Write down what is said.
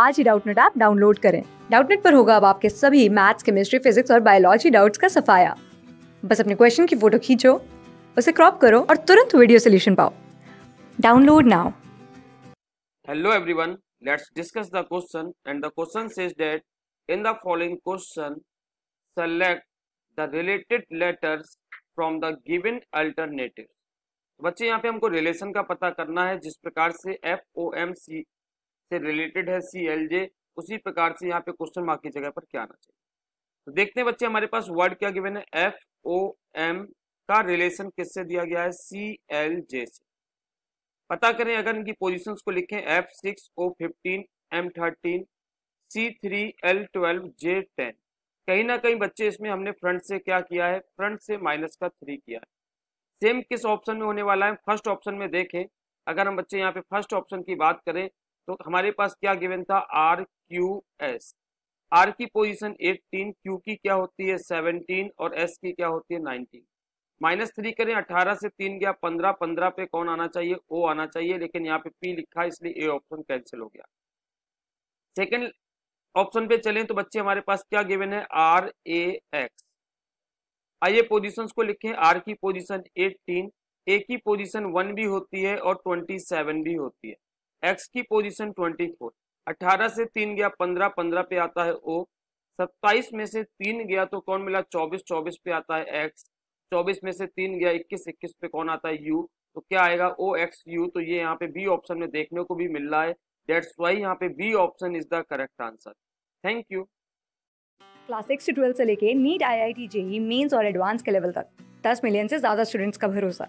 आज ही Doubtnut app download करें डाउटनेट पर होगा अब आपके सभी मैथ्स केमिस्ट्री फिजिक्स और बायोलॉजी डाउट्स का सफाया बस अपने क्वेश्चन की फोटो खींचो उसे क्रॉप करो और तुरंत वीडियो सोल्यूशन पाओ download now hello everyone let's discuss the question and the question says that in the following question select the related letters from the given alternative बच्चे यहाँ पे हमको रिलेशन का पता करना है जिस प्रकार से एफ ओ एम सी से रिलेटेड है सी एल जे उसी प्रकार से यहाँ पे क्वेश्चन मार्क की जगह पर क्या आना चाहिए तो देखते हैं बच्चे हमारे पास वर्ड क्या गिवन है एफ ओ एम का रिलेशन किससे दिया गया है सी एल जे से पता करें अगर इनकी पोजिशन को लिखें F six O fifteen M thirteen C three L twelve J ten कहीं ना कहीं बच्चे इसमें हमने फ्रंट से क्या किया है फ्रंट से माइनस का थ्री किया है सेम किस ऑप्शन में होने वाला है फर्स्ट ऑप्शन में देखें अगर हम बच्चे यहाँ पे फर्स्ट ऑप्शन की बात करें तो हमारे पास क्या गिवन था आर क्यू एस आर की पोजीशन 18 क्यू की क्या होती है 17 और एस की क्या होती है 19 माइनस थ्री करें 18 से तीन गया 15 15 पे कौन आना चाहिए ओ आना चाहिए लेकिन यहाँ पे पी लिखा है इसलिए ए ऑप्शन कैंसिल हो गया सेकंड ऑप्शन पे चलें तो बच्चे हमारे पास क्या गिवन है आर ए एक्स आइए पोजिशन को लिखें आर की पोजिशन एटीन ए की पोजिशन वन भी होती है और ट्वेंटी भी होती है एक्स की पोजीशन 24 18 से तीन गया 15 15 पे आता है ओ 27 में से तीन गया तो कौन मिला 24 24 पे आता है एक्स 24 में से तीन गया 21 21 पे कौन आता है यू तो क्या आएगा ओ एक्स यू तो ये यहाँ पे बी ऑप्शन में देखने को भी मिल रहा है डेट्स वाई यहाँ पे B option is the correct answer thank you class six से ट्वेल्थ से लेके NEET I I T JEE Mains और एडवांस के लेवल तक दस मिलियन से ज्यादा स्टूडेंट्स का भरोसा